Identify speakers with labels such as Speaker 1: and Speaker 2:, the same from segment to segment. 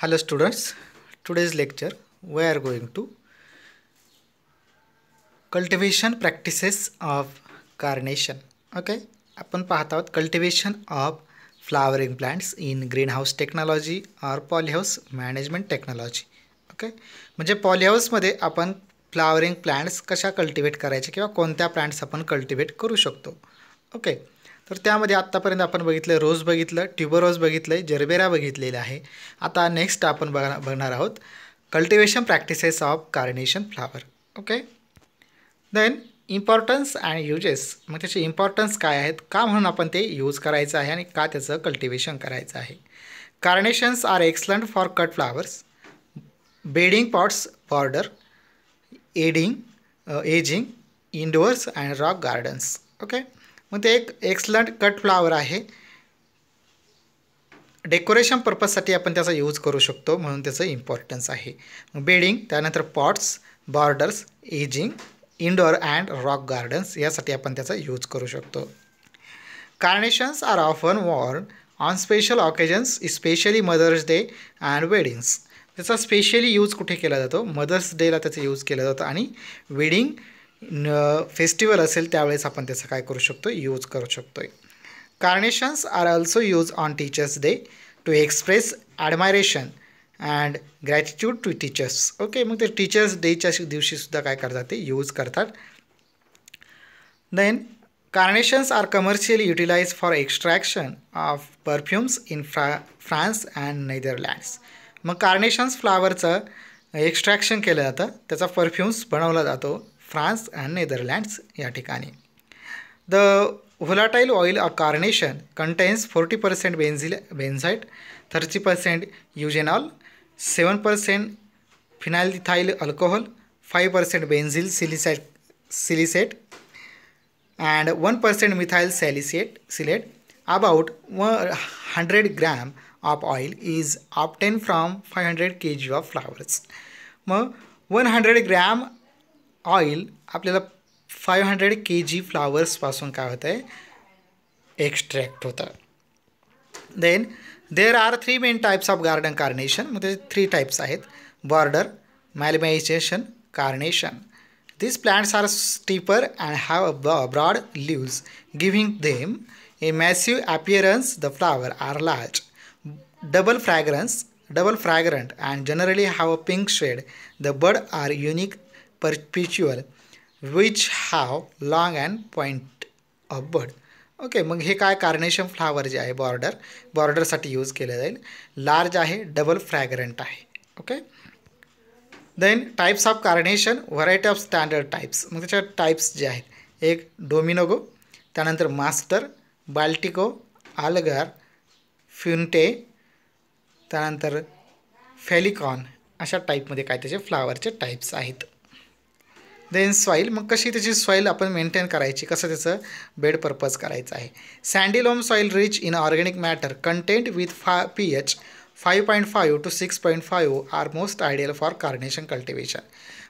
Speaker 1: hello students today's lecture we are going to cultivation practices of carnation okay आपण पाहत आहोत cultivation of flowering plants in green house technology और polyhouse management technology okay म्हणजे पॉलीहाऊसमध्ये आपण flowering plants कशा cultivate करायचे किंवा कोणत्या प्लांट्स आपण कल्टिवेट करू शकतो ओके तर त्यामध्ये आत्तापर्यंत आपण बघितलं रोज बघितलं ट्युबरोज बघितलं आहे जरबेरा बघितलेला आहे आता नेक्स्ट आपण बघा बघणार आहोत cultivation practices of carnation flower okay then importance and uses मग त्याचे इम्पॉर्टन्स काय आहेत का म्हणून आपण ते यूज करायचं आहे आणि का त्याचं कल्टिवेशन करायचं आहे carnations are excellent for cut flowers bedding pots border edging edging indoors and rock gardens okay मग ते एक एक्सलंट कट फ्लावर आहे डेकोरेशन पर्पजसाठी आपण त्याचा यूज करू शकतो म्हणून त्याचं इम्पॉर्टन्स आहे बेडिंग त्यानंतर pots borders edging indoor and rock gardens यासाठी आपण त्याचा यूज करू शकतो carnations are often worn on special occasions specially mother's day and weddings त्याचा स्पेशली यूज कुठे केला जातो मदर्स डेला त्याचा यूज केला जातो आणि वेडिंग फेस्टिवल असेल त्यावेळेस आपण त्याचा काय करू शकतो यूज करू शकतो आहे carnations are also use on teachers day to express admiration and gratitude to teachers okay मग ते टीचर्स डेच्या दिवशीसुद्धा काय करतात ते यूज करतात then carnations are commercially utilise for extraction of perfumes in fra France and Netherlands मग carnations फ्लावरचं extraction केलं जातं त्याचा परफ्युम्स बनवला जातो फ्रान्स अँड नेदरलँड्स या ठिकाणी the volatile oil a carnation contains forty percent benzyl benzoate thirty percent eugenol seven percent phenylethyl alcohol five percent benzyl salicylate salicylate and one percent methyl salicylate salicylate about one hundred gram of oil is obtained from five hundred K G of flowers मग one hundred gram oil आपल्याला five hundred K G फ्लावर्सपासून काय होतं आहे extract होतं then there are three main types of garden carnation म्हणजे three types आहेत border Malmaison carnation this plants are stiffer and have a broad leaves giving them a massive appearance the flower are large double fragrance double fragrant and generally have a pink shade the bud are unique perpetual which have long and point of bird okay मग हे काय carnation flower जे आहे border बॉर्डरसाठी use केलं जाईल large आहे double fragrant आहे okay then types of carnation variety of standard types मग त्याच्या टाईप्स जे आहेत एक डोमिनोगो त्यानंतर मास्टर बाल्टिको आलगर फ्युंटे त्यानंतर फॅलिकॉन अशा टाईपमध्ये काय त्याचे फ्लावरचे टाईप्स आहेत देन सॉईल मग कशी त्याची सॉईल आपण मेंटेन करायची कसं त्याचं बेड पर्पज करायचं आहे sandy loam soil rich in organic matter content with फा P H five point five to six point five are most ideal for carnation cultivation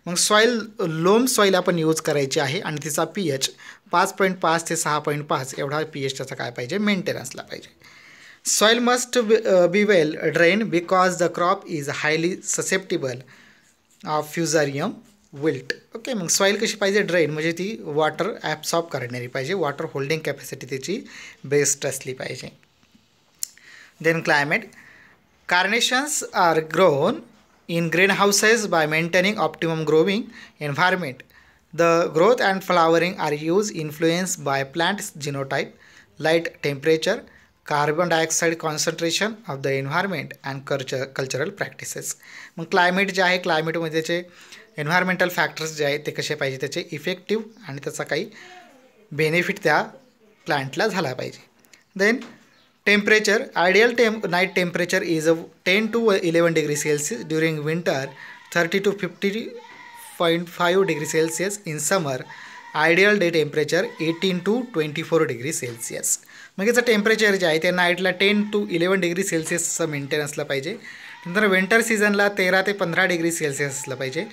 Speaker 1: मग सॉईल लोम सॉईल आपण यूज करायची आहे आणि तिचा पी एच पाच पॉईंट पाच ते सहा पॉईंट पाच एवढा पी एच त्याचा काय पाहिजे मेंटेन असला पाहिजे soil must be well drain because the crop is highly susceptible of fusarium wilt okay मग सॉईल कशी पाहिजे ड्रेन म्हणजे ती वॉटर सॉप करणारी पाहिजे वॉटर होल्डिंग कॅपॅसिटी त्याची बेस्ट असली पाहिजे then climate carnations are grown in green houses by maintaining optimum growing environment the growth and flowering are use influence by plants genotype light temperature carbon dioxide concentration of the environment and culture cultural practices मग climate जे आहे क्लायमेटमध्ये जे environmental factors जे आहेत ते कसे पाहिजे त्याचे इफेक्टिव्ह आणि त्याचा काही बेनिफिट त्या प्लांटला झाला पाहिजे then temperature ideal tem night temperature is a ten to eleven degree Celsius during winter thirty to fifty point five degree Celsius in summer ideal day temperature eighteen to twenty four degree Celsius मग याचं temperature जे आहे ते नाईटला ten to eleven degree सेल्सिअसचं maintain असलं पाहिजे नंतर विंटर सीझनला तेरा ते पंधरा डिग्री सेल्सिअस असलं पाहिजे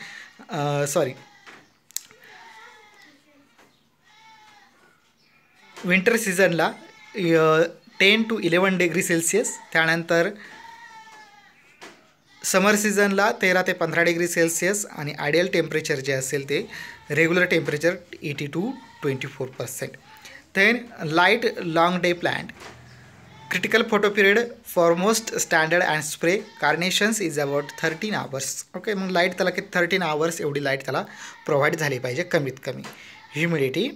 Speaker 1: सॉरी विंटर सीझनला ten to eleven degree Celsius त्यानंतर समर सीझनला तेरा ते पंधरा डिग्री सेल्सिअस आणि आयडियल टेम्परेचर जे असेल ते regular temperature eighty to twenty four percent then light long day plant critical photo period for most standard and spray carnations is about thirteen hours okay मग light त्याला की thirteen hours एवढी light त्याला provide झाली पाहिजे कमीत कमी humidity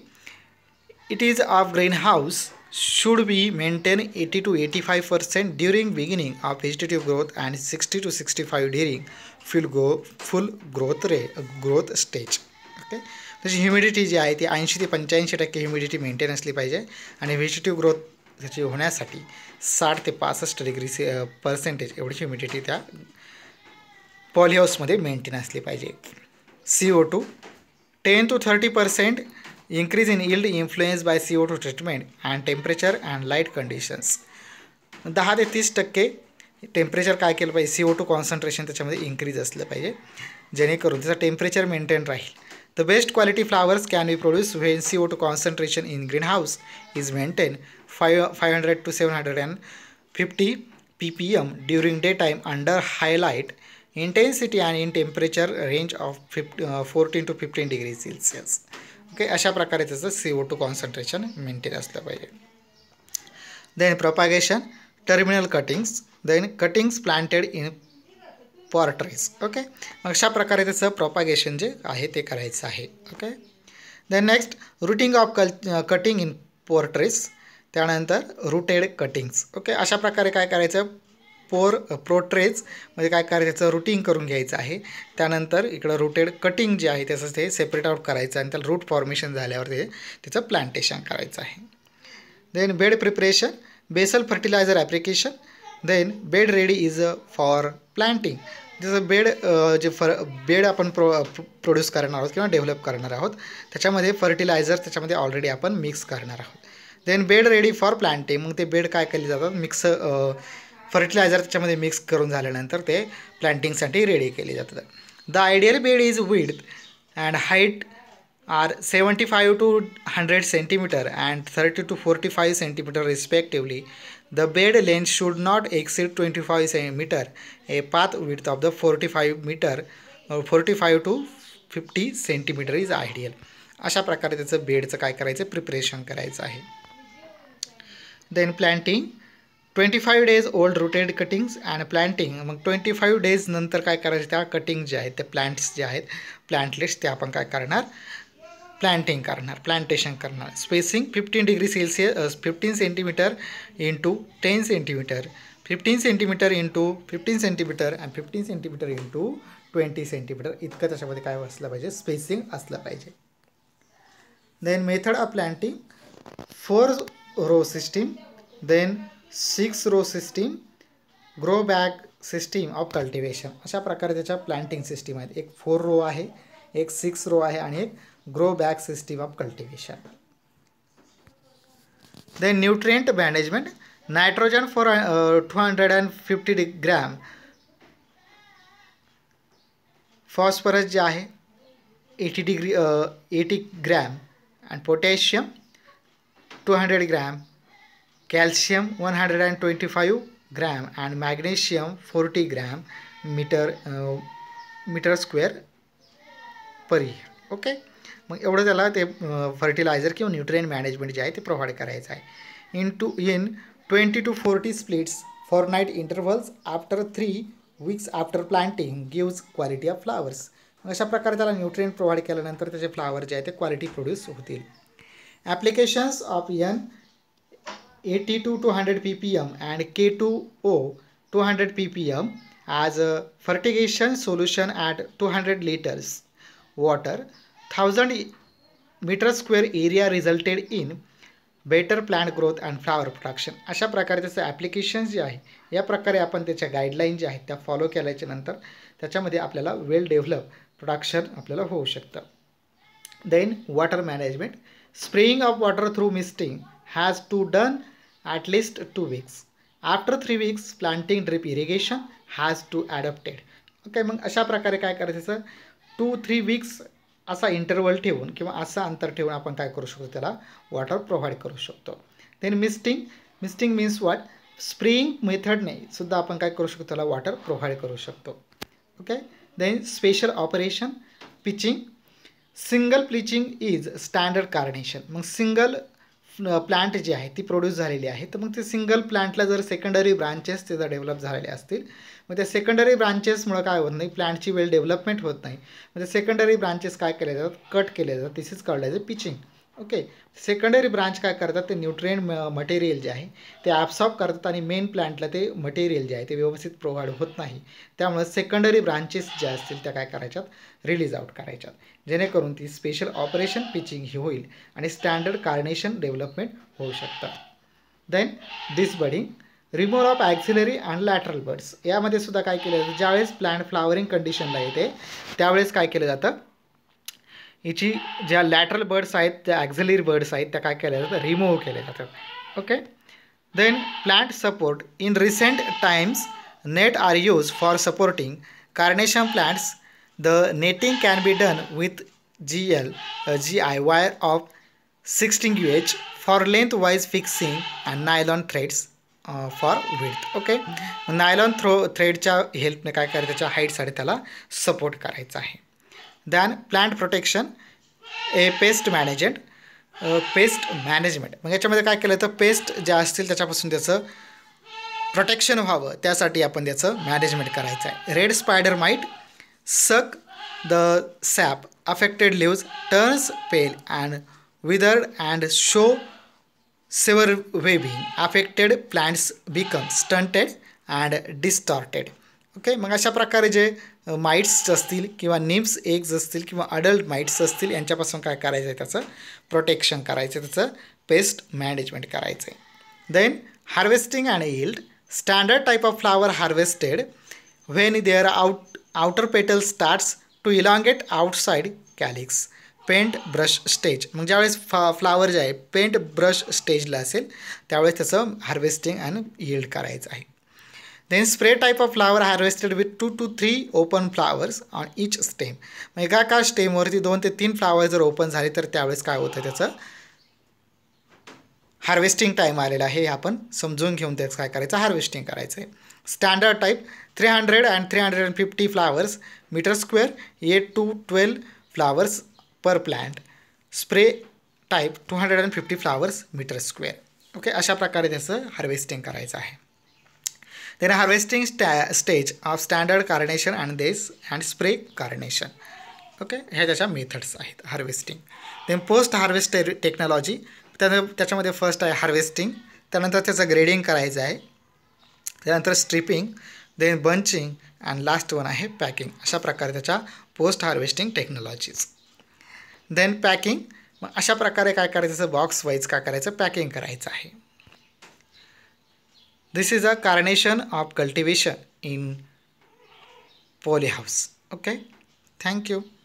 Speaker 1: it is of green house should be maintain eighty to eighty five percent during beginning of vegetative growth and sixty to sixty five during full grow full growth re growth stage okay तशी humidity जी आहे ती ऐंशी ते पंच्याऐंशी टक्के humidity maintain असली पाहिजे आणि वेजिटेटिव्ह ग्रोथ त्याची होण्यासाठी साठ ते पासष्ट डिग्री से पर्सेंटेज एवढी ह्युमिडिटी त्या पॉलिहाऊसमध्ये मेंटेन असली पाहिजे C O two ten to thirty percent increase yield influence by C O two treatment and temperature and light conditions दहा ते तीस टक्के टेम्परेचर काय केलं पाहिजे सी ओ टू कॉन्सन्ट्रेशन त्याच्यामध्ये इन्क्रीज असलं पाहिजे जेणेकरून त्याचं टेम्परेचर मेंटेन राहील The best quality flowers can be produced when CO2 concentration in greenhouse is maintained 500 to 750 ppm during daytime under high light intensity and in temperature range of uh, 14 to 15 degrees Celsius. Okay, asha प्रकारे त्याचं C O two concentration maintain असलं Then propagation terminal cuttings. Then cuttings planted in protrays okay मग अशा प्रकारे त्याचं प्रॉपागेशन जे आहे ते करायचं आहे okay then next rooting of कल कटिंग इन पोर्ट्रेस त्यानंतर रुटेड कटिंग्स ओके अशा प्रकारे काय करायचं पोर प्रोट्रेज म्हणजे काय करायचं त्याचं रुटिंग करून घ्यायचं आहे त्यानंतर इकडं रुटेड कटिंग जे आहे त्याचं ते सेपरेट आउट करायचं आणि त्याला रूट फॉर्मेशन झाल्यावर ते त्याचं प्लांटेशन करायचं आहे then bed preparation basal fertiliser application then bed ready is for planting जसं बेड जे फर बेड आपण प्रो प्रोड्यूस करणार आहोत किंवा डेव्हलप करणार आहोत त्याच्यामध्ये फर्टिलायझर त्याच्यामध्ये ऑलरेडी आपण मिक्स करणार आहोत then bed ready for planting मग ते बेड काय केले जातात मिक्स फर्टिलायझर त्याच्यामध्ये मिक्स करून झाल्यानंतर ते प्लांटिंगसाठी रेडी केले जातात the ideal bed is width and height are seventy five to hundred centimetre and thirty to forty five centimetre respectively The bed length should not exceed 25 cm. A path width of the 45 metre forty 45 to 50 centimetre is ideal. अशा प्रकारे त्याचं बेडचं काय करायचं preparation करायचं आहे then planting twenty five days old rooted cuttings and planting मग twenty five days नंतर काय करायचं त्या कटिंग जे आहेत ते प्लॅन्ट्स जे आहेत प्लॅन्टलेट्स ते आपण काय करणार प्लांटिंग करणार प्लांटेशन करणार spacing fifteen degree Celsius fifteen centimetre into ten centimetre fifteen centimetre into fifteen centimetre and fifteen centimetre into twenty centimetre इतकं त्याच्यामध्ये काय असलं पाहिजे स्पेसिंग असलं पाहिजे then method of planting four row system then six row system grow bag system of cultivation अशा प्रकारे त्याच्या प्लांटिंग सिस्टीम आहेत एक फोर रो आहे एक सिक्स रो आहे आणि एक grow back grow back system of cultivation. Then nutrient management, nitrogen for uh, 250 gram, phosphorus जे आहे eighty degree eighty gram and potassium two hundred gram calcium one hundred and twenty five gram and magnesium forty gram metre metre square परी okay मग एवढं त्याला ते fertiliser किंवा nutrient management जे आहे ते प्रोव्हाइड करायचं आहे in two in twenty to forty splits for night intervals after three weeks after planting gives quality of flowers अशा प्रकारे त्याला न्यूट्रियन प्रोव्हाइड केल्यानंतर त्याचे फ्लावर जे आहे ते क्वालिटी प्रोड्यूस होतील applications of N at two two hundred P P M and K two O two hundred P P M as fertigation solution at two hundred litres water thousand metre square area resulted in better plant growth and flower production अशा प्रकारे त्याचं application जे आहे या प्रकारे आपण त्याच्या guideline जे आहेत त्या फॉलो केल्याच्या नंतर त्याच्यामध्ये आपल्याला वेल डेव्हलप प्रोडक्शन आपल्याला होऊ शकतं then water management spraying of water through misting has to done at least two weeks after three weeks planting drip irrigation has to adapted okay मग अशा प्रकारे काय करायचं टू थ्री वीक्स असा इंटरवल ठेवून किंवा असं अंतर ठेवून आपण काय करू शकतो त्याला वॉटर प्रोव्हाइड करू शकतो then misting misting means what spring मेथडने सुद्धा आपण काय करू शकतो त्याला वॉटर प्रोव्हाइड करू शकतो okay then special operation pinching single pinching is standard carnation मग सिंगल प्लांट जी आहे ती प्रोड्यूस झालेली आहे तर मग ते सिंगल प्लांटला जर सेकंडरी ब्रांचेस ते जर डेव्हलप झालेले असतील मग त्या सेकंडरी ब्रांचेसमुळं काय होत नाही प्लांटची वेल डेव्हलपमेंट होत नाही म्हणजे सेकंडरी ब्रांचेस काय केले जातात कट केले जातात दिस इज कळलं जाते पिचिंग ओके सेकंडरी ब्रांच काय करतात ते न्यूट्रिएंट मटेरियल जे आहे ते ॲब्सॉर्ब करतात आणि मेन प्लांटला ते मटेरियल जे आहे ते व्यवस्थित प्रोव्हाइड होत नाही त्यामुळे सेकंडरी ब्रांचेस ज्या असतील त्या काय करायच्यात रिलीज आउट करायच्यात जेणेकरून ती स्पेशल ऑपरेशन पिचिंग ही होईल आणि स्टँडर्ड कार्नेशन डेव्हलपमेंट होऊ शकतात then this budding removal of axillary and lateral buds यामध्ये सुद्धा काय केलं जातं ज्यावेळेस प्लांट फ्लावरिंग कंडिशनला येते त्यावेळेस काय केलं जातं हिची ज्या लॅटरल बर्ड्स आहेत त्या ॲक्झलरी बर्ड्स आहेत त्या काय केल्या जातात रिमूव्ह केल्या जातात okay then plant support in recent times nets are used for supporting carnation plants the netting can be done with G L G I wire of sixteen U H for length wise fixing and nylon threads for with okay nylon throw थ्रेडच्या हेल्पने काय करायचं त्याच्या हाईटसाठी त्याला support करायचा आहे then plant protection a pest management pest management मग याच्यामध्ये काय केलं तर पेस्ट ज्या असतील त्याच्यापासून त्याचं प्रोटेक्शन व्हावं त्यासाठी आपण त्याचं मॅनेजमेंट करायचं आहे red spider mite suck the sap affected leaves turns pale and withered and show severe webbing affected plants become stunted and distorted okay मग अशा प्रकारे जे माइट्स असतील किंवा निम्स एग्ज असतील किंवा अडल्ट माइट्स असतील यांच्यापासून काय करायचं आहे त्याचं प्रोटेक्शन करायचं त्याचं पेस्ट मॅनेजमेंट करायचं आहे then harvesting and yield standard type of flower harvested when there out outer petal starts to elongate outside calyx paint brush stage मग ज्यावेळेस फ्ला फ्लावर जे आहे पेंट ब्रश स्टेजला असेल त्यावेळेस त्याचं हार्वेस्टिंग अँड यील्ड करायचं आहे then spray type of flower harvested with two two three open flowers on each stem मग एका का स्टेमवरती दोन ते तीन फ्लावर जर ओपन झाले तर त्यावेळेस काय होतं त्याचं हार्वेस्टिंग टाईम आलेला आहे आपण समजून घेऊन त्याचं काय करायचं हार्वेस्टिंग करायचं आहे standard type three hundred and three hundred and fifty flowers metre square eight to twelve flowers per plant spray type two hundred and fifty flowers metre square okay अशा प्रकारे त्याचं हार्वेस्टिंग करायचं आहे देन हार्वेस्टिंग स्टॅ stage of standard carnation and this and spray carnation okay ह्या त्याच्या methods आहेत harvesting then post harvest technology त्यानंतर त्याच्यामध्ये फर्स्ट आहे हार्वेस्टिंग त्यानंतर त्याचं ग्रेडिंग करायचं आहे त्यानंतर stripping then bunching and last one आहे पॅकिंग अशा प्रकारे त्याच्या post harvesting technologies then packing मग अशा प्रकारे काय करायचं बॉक्स वाईज काय करायचं पॅकिंग करायचं आहे This is a carnation of cultivation in polyhouse. Okay. Thank you.